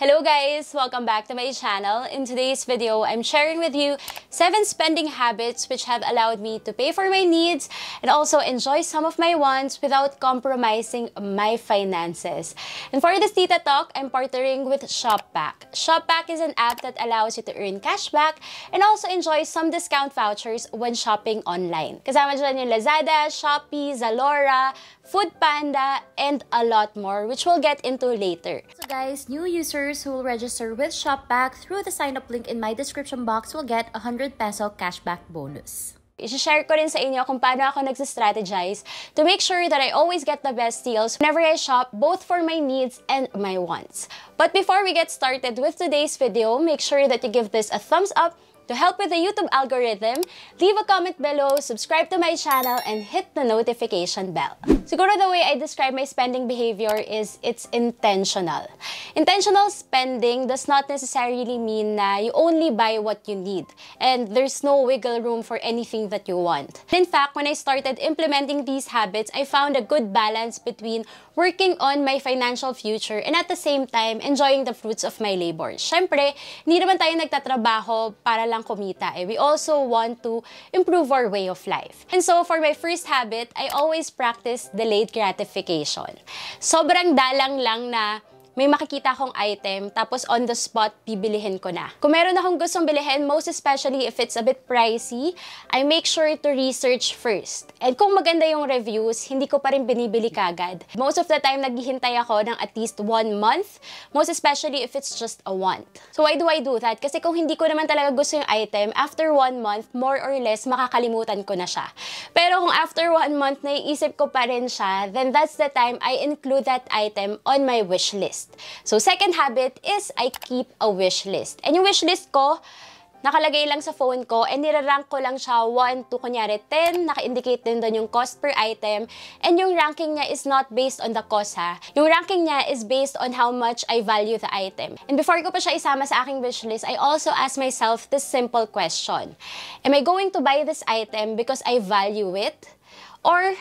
Hello guys, welcome back to my channel. In today's video, I'm sharing with you 7 spending habits which have allowed me to pay for my needs and also enjoy some of my wants without compromising my finances. And for this Tita Talk, I'm partnering with Shopback. Shopback is an app that allows you to earn cashback and also enjoy some discount vouchers when shopping online. Kasama dyan yung Lazada, Shopee, Zalora, Foodpanda, and a lot more which we'll get into later guys, new users who will register with Shopback through the sign-up link in my description box will get a 100 peso cashback bonus. I-share ko rin sa inyo kung paano ako nagsistrategize to make sure that I always get the best deals whenever I shop, both for my needs and my wants. But before we get started with today's video, make sure that you give this a thumbs up to help with the YouTube algorithm, leave a comment below, subscribe to my channel, and hit the notification bell. Siguro the way I describe my spending behavior is it's intentional. Intentional spending does not necessarily mean na you only buy what you need and there's no wiggle room for anything that you want. In fact, when I started implementing these habits, I found a good balance between working on my financial future and at the same time enjoying the fruits of my labor. Syempre, hindi naman tayo nagtatrabaho para lang kailangang kumita eh. We also want to improve our way of life. And so, for my first habit, I always practice delayed gratification. Sobrang dalang lang na may makikita akong item, tapos on the spot, bibilihin ko na. Kung meron akong gustong bilihin, most especially if it's a bit pricey, I make sure to research first. And kung maganda yung reviews, hindi ko pa rin binibili kagad. Most of the time, naghihintay ako ng at least one month, most especially if it's just a want. So why do I do that? Kasi kung hindi ko naman talaga gusto yung item, after one month, more or less, makakalimutan ko na siya. Pero kung after one month, naiisip ko pa rin siya, then that's the time I include that item on my wish list list. So, second habit is I keep a wish list. And yung wish list ko, nakalagay lang sa phone ko and nirarank ko lang siya 1 to kunyari 10, naka-indicate din doon yung cost per item and yung ranking niya is not based on the cost ha. Yung ranking niya is based on how much I value the item. And before ko pa siya isama sa aking wish list, I also ask myself this simple question. Am I going to buy this item because I value it? Or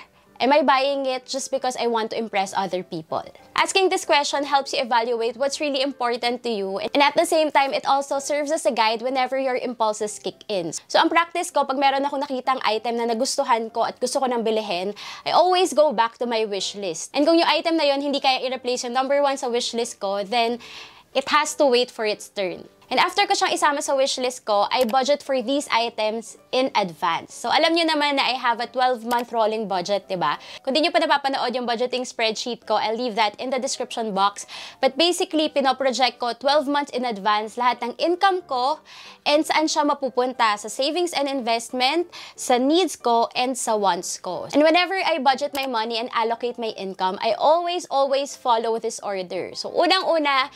Am I buying it just because I want to impress other people? Asking this question helps you evaluate what's really important to you and at the same time, it also serves as a guide whenever your impulses kick in. So ang practice ko, pag meron ako nakitang item na nagustuhan ko at gusto ko nang bilihin, I always go back to my wish list. And kung yung item na yon hindi kaya i-replace yung number one sa wish list ko, then it has to wait for its turn. And after ko siyang isama sa wishlist ko, I budget for these items in advance. So alam niyo naman na I have a 12-month rolling budget, di ba? Kung di nyo pa napapanood yung budgeting spreadsheet ko, I'll leave that in the description box. But basically, pinoproject ko 12 months in advance lahat ng income ko and saan siya mapupunta sa savings and investment, sa needs ko, and sa wants ko. And whenever I budget my money and allocate my income, I always, always follow this order. So unang-una,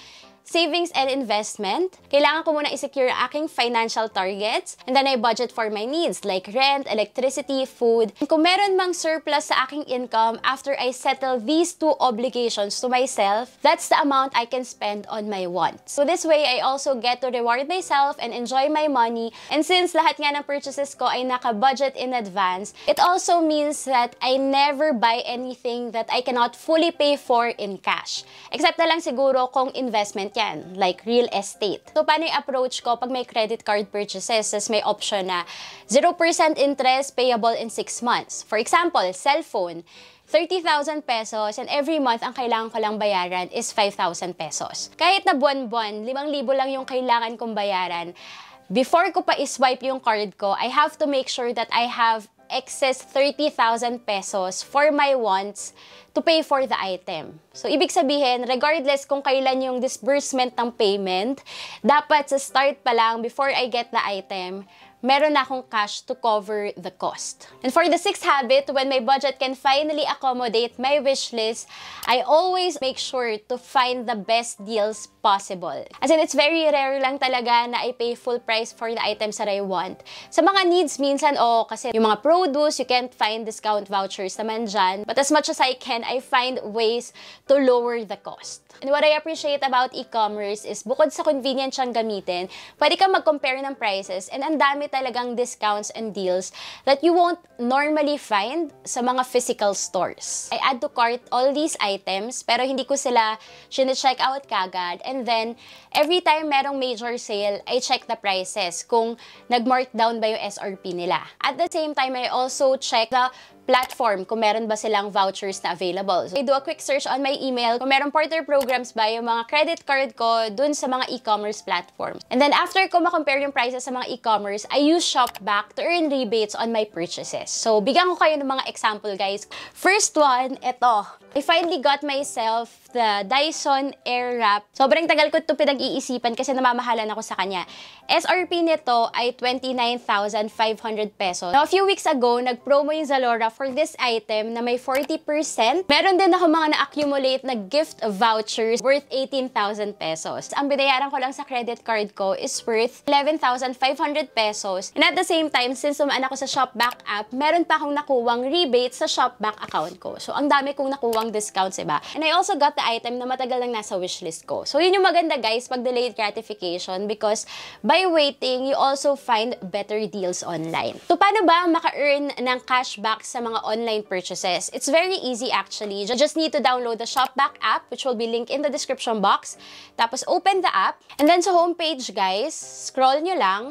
savings and investment. Kailangan ko muna i-secure aking financial targets and then I budget for my needs like rent, electricity, food. And kung meron mang surplus sa aking income after I settle these two obligations to myself, that's the amount I can spend on my wants. So this way, I also get to reward myself and enjoy my money. And since lahat nga ng purchases ko ay naka-budget in advance, it also means that I never buy anything that I cannot fully pay for in cash. Except na lang siguro kung investment investment yan, like real estate. So, paano yung approach ko pag may credit card purchases as may option na 0% interest payable in 6 months. For example, cellphone, 30,000 pesos and every month ang kailangan ko lang bayaran is 5,000 pesos. Kahit na buwan-buwan, 5,000 lang yung kailangan kong bayaran, before ko pa iswipe yung card ko, I have to make sure that I have excess 30,000 pesos for my wants to pay for the item. So, ibig sabihin, regardless kung kailan yung disbursement ng payment, dapat sa start pa lang, before I get the item, meron na akong cash to cover the cost. And for the sixth habit, when my budget can finally accommodate my wish list, I always make sure to find the best deals possible. As in, it's very rare lang talaga na I pay full price for the items that I want. Sa mga needs, minsan, oo, oh, kasi yung mga produce, you can't find discount vouchers naman dyan. But as much as I can, I find ways to lower the cost. And what I appreciate about e-commerce is bukod sa convenient siyang gamitin, pwede kang mag-compare ng prices and ang dami talagang discounts and deals that you won't normally find sa mga physical stores. I add to cart all these items pero hindi ko sila check out kagad and then every time merong major sale, I check the prices kung nag-markdown ba yung SRP nila. At the same time, I also check the platform kung meron ba silang vouchers na available. So, I do a quick search on my email kung meron partner programs ba yung mga credit card ko dun sa mga e-commerce platforms. And then after ko makompare yung prices sa mga e-commerce, I use Shopback to earn rebates on my purchases. So, bigyan ko kayo ng mga example guys. First one, ito. I finally got myself the Dyson Airwrap. Sobrang tagal ko ito pinag-iisipan kasi namamahalan ako sa kanya. SRP nito ay 29,500 pesos. Now, a few weeks ago, nag-promo yung Zalora for this item na may 40%. Meron din ako mga na-accumulate na gift vouchers worth 18,000 pesos. Ang binayaran ko lang sa credit card ko is worth 11,500 pesos. And at the same time, since umaan ako sa Shopback app, meron pa akong nakuwang rebate sa Shopback account ko. So, ang dami kong nakuwang discounts, iba. And I also got the na item na matagal lang nasa wishlist ko. So, yun yung maganda guys pag delayed gratification because by waiting, you also find better deals online. So, paano ba maka-earn ng cashback sa mga online purchases? It's very easy actually. You just need to download the Shopback app which will be linked in the description box. Tapos, open the app. And then sa homepage guys, scroll nyo lang.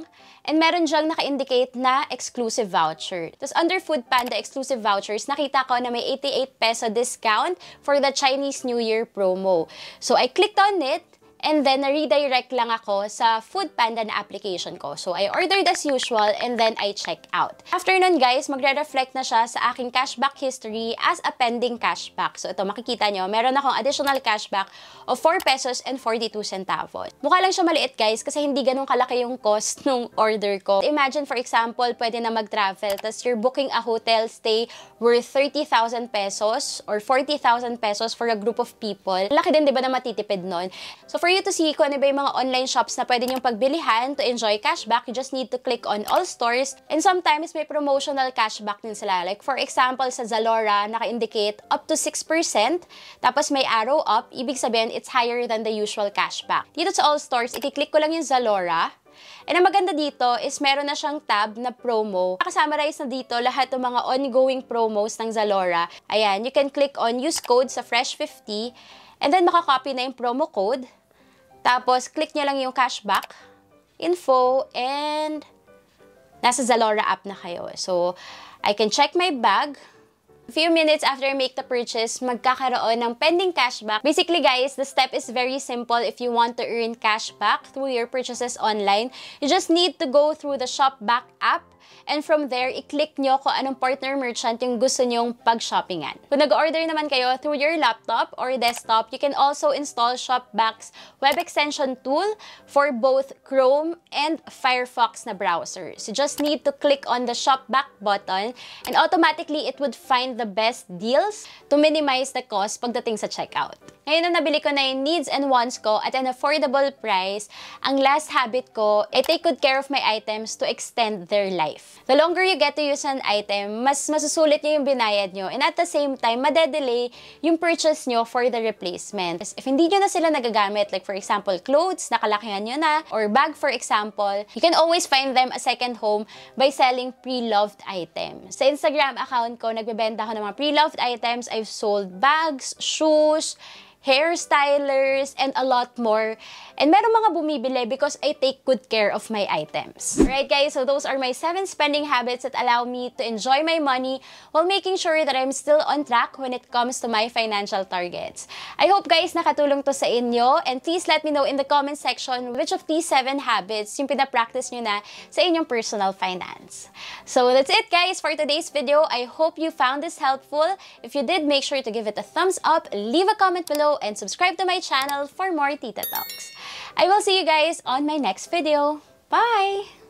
And meron dyang naka-indicate na exclusive voucher. Tapos under Food Panda exclusive vouchers, nakita ko na may 88 peso discount for the Chinese New Year promo. So I clicked on it And then, na-redirect lang ako sa Food Panda na application ko. So, I ordered as usual and then I check out. After nun, guys, magre-reflect na siya sa aking cashback history as a pending cashback. So, ito, makikita nyo, meron akong additional cashback of 4 pesos and 42 centavos. Mukha lang siya maliit, guys, kasi hindi ganun kalaki yung cost nung order ko. Imagine, for example, pwede na mag-travel, tapos you're booking a hotel stay worth 30,000 pesos or 40,000 pesos for a group of people. Laki din, di ba, na matitipid nun? So, for you to see kung ano ba yung mga online shops na pwede niyong pagbilihan to enjoy cashback, you just need to click on all stores and sometimes may promotional cashback din sila. Like for example, sa Zalora, naka-indicate up to 6%, tapos may arrow up, ibig sabihin it's higher than the usual cashback. Dito sa all stores, i-click ko lang yung Zalora, And ang maganda dito is meron na siyang tab na promo. Nakasummarize na dito lahat ng mga ongoing promos ng Zalora. Ayan, you can click on use code sa Fresh50 and then makakopy na yung promo code. Tapos, click niya lang yung cashback, info, and nasa Zalora app na kayo. So, I can check my bag. few minutes after I make the purchase, magkakaroon ng pending cashback. Basically guys, the step is very simple if you want to earn cashback through your purchases online. You just need to go through the Shopback app And from there, i-click nyo kung anong partner merchant yung gusto nyong pag-shoppingan. Kung nag-order naman kayo through your laptop or desktop, you can also install Shopback's web extension tool for both Chrome and Firefox na browser. So just need to click on the Shopback button and automatically it would find the best deals to minimize the cost pagdating sa checkout. Ngayon na nabili ko na yung needs and wants ko at an affordable price, ang last habit ko, I take good care of my items to extend their life life. The longer you get to use an item, mas masusulit niyo yung binayad nyo. And at the same time, madedelay yung purchase nyo for the replacement. If hindi nyo na sila nagagamit, like for example, clothes, nakalakihan nyo na, or bag for example, you can always find them a second home by selling pre-loved items. Sa Instagram account ko, nagbebenta ako ng mga pre-loved items. I've sold bags, shoes, hairstylers, and a lot more. And meron mga bumibili because I take good care of my items. Right guys, so those are my 7 spending habits that allow me to enjoy my money while making sure that I'm still on track when it comes to my financial targets. I hope guys nakatulong to sa inyo and please let me know in the comment section which of these 7 habits yung pinapractice nyo na sa inyong personal finance. So that's it guys for today's video. I hope you found this helpful. If you did, make sure to give it a thumbs up, leave a comment below, below and subscribe to my channel for more Tita Talks. I will see you guys on my next video. Bye!